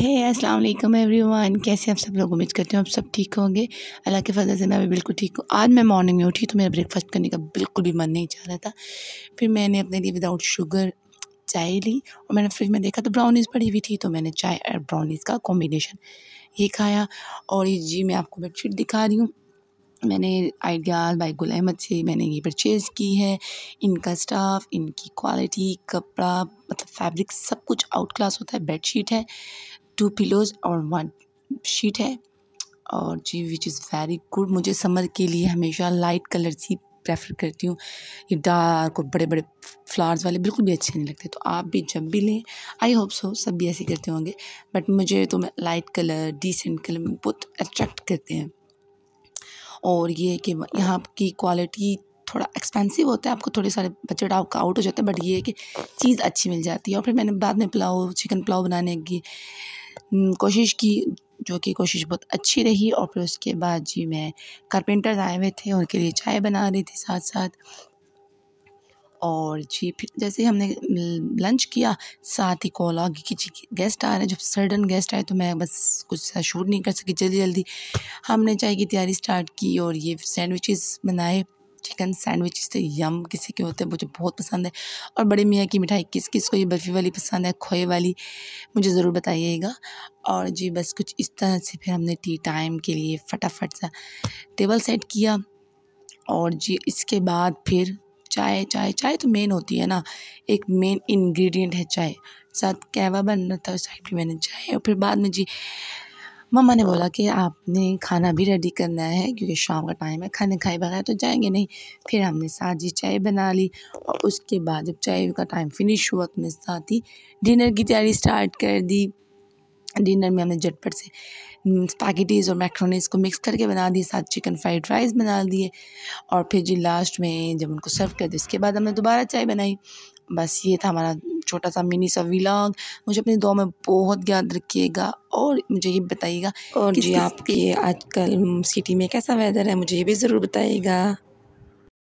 है अस्सलाम वालेकुम एवरीवन कैसे आप सब लोग उम्मीद करते हो आप सब ठीक होंगे अल्लाह के फजल से मैं भी बिल्कुल ठीक हूँ आज मैं मॉर्निंग में उठी तो मेरा ब्रेकफास्ट करने का बिल्कुल भी मन नहीं चाह रहा था फिर मैंने अपने लिए विदाउट शुगर चाय ली और मैंने फ्रिज में देखा तो ब्राउनीज़ पड़ी हुई थी तो मैंने चाय और ब्राउनीज़ का कॉम्बिनेशन ये खाया और ये जी मैं आपको बेडशीट दिखा रही हूँ मैंने आइडियाज बाई गुल अहमद से मैंने ये परचेज़ की है इनका स्टाफ इनकी क्वालिटी कपड़ा मतलब फैब्रिक सब कुछ आउट क्लास होता है बेडशीट है टू पिलोज और वन शीट है और जी विच इज़ वेरी गुड मुझे समर के लिए हमेशा लाइट कलर्स ही प्रेफर करती हूँ ये डार्क और बड़े बड़े फ्लावर्स वाले बिल्कुल भी अच्छे नहीं लगते तो आप भी जब भी लें आई होप सो सब भी ऐसे करते होंगे बट मुझे तो मैं लाइट कलर डिसेंट कलर बहुत अट्रैक्ट करते हैं और ये कि यहाँ की क्वालिटी थोड़ा एक्सपेंसिव होता है आपको थोड़े सारे बजट आपका आउट हो जाता है बट ये है कि चीज़ अच्छी मिल जाती है और फिर मैंने बाद में पुलाव चिकन पुलाव बनाने की हम्म, कोशिश की जो कि कोशिश बहुत अच्छी रही और फिर उसके बाद जी मैं कारपेंटर्स आए हुए थे उनके लिए चाय बना रही थी साथ साथ और जी फिर जैसे हमने लंच हम्म, किया साथ ही कॉल आ गई कि जी गेस्ट आ रहे हैं जब सडन गेस्ट आए तो मैं बस कुछ शूट नहीं कर सकी जल्दी जल्दी हमने चाय की तैयारी स्टार्ट की और ये सैंडविचेस बनाए चिकन सैंडविचेस तो यम किसी के होते हैं मुझे बहुत पसंद है और बड़े मियाँ की मिठाई किस किस को ये बर्फ़ी वाली पसंद है खोए वाली मुझे ज़रूर बताइएगा और जी बस कुछ इस तरह से फिर हमने टी टाइम के लिए फटाफट सा टेबल सेट किया और जी इसके बाद फिर चाय चाय चाय तो मेन होती है ना एक मेन इन्ग्रीडियंट है चाय साथ कहवा बन रहा था साइड भी मैंने चाय और फिर बाद में जी मम्मा ने बोला कि आपने खाना भी रेडी करना है क्योंकि शाम का टाइम है खाने खाए बगैर तो जाएंगे नहीं फिर हमने साथ ही चाय बना ली और उसके बाद जब चाय का टाइम फिनिश हुआ तो साथ ही डिनर की तैयारी स्टार्ट कर दी डिनर में हमने झटपट से स्पैगेटीज़ हम्म, और मैक्रोनीस को मिक्स करके बना दिए साथ चिकन फ्राइड राइस बना दिए और फिर जी लास्ट में जब उनको सर्व कर दिया उसके बाद हमने दोबारा चाय बनाई बस ये था हमारा छोटा सा मिनी सा विलाग मुझे अपनी दुआ में बहुत याद रखिएगा और मुझे ये बताइएगा और जी आपके आजकल सिटी में कैसा वेदर है मुझे ये भी ज़रूर बताइएगा